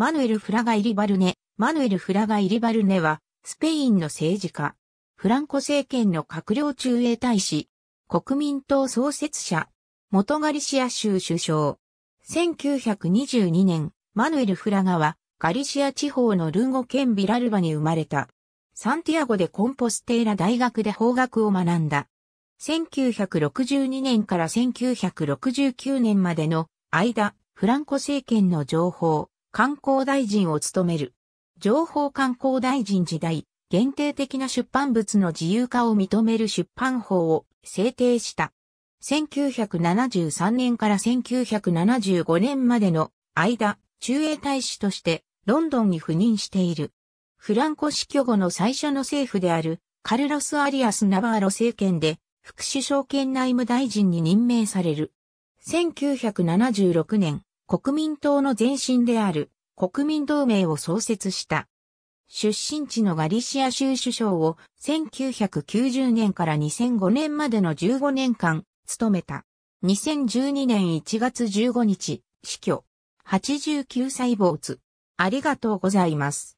マヌエル・フラガ・イリバルネ。マヌエル・フラガ・イリバルネは、スペインの政治家。フランコ政権の閣僚中英大使。国民党創設者。元ガリシア州首相。1922年、マヌエル・フラガは、ガリシア地方のルンゴ県ビラルバに生まれた。サンティアゴでコンポステーラ大学で法学を学んだ。1962年から1969年までの間、フランコ政権の情報、観光大臣を務める。情報観光大臣時代、限定的な出版物の自由化を認める出版法を制定した。1973年から1975年までの間、中英大使としてロンドンに赴任している。フランコ死去後の最初の政府であるカルロス・アリアス・ナバーロ政権で副首相兼内務大臣に任命される。1976年、国民党の前身である国民同盟を創設した。出身地のガリシア州首相を1990年から2005年までの15年間務めた。2012年1月15日、死去。89歳没。ありがとうございます。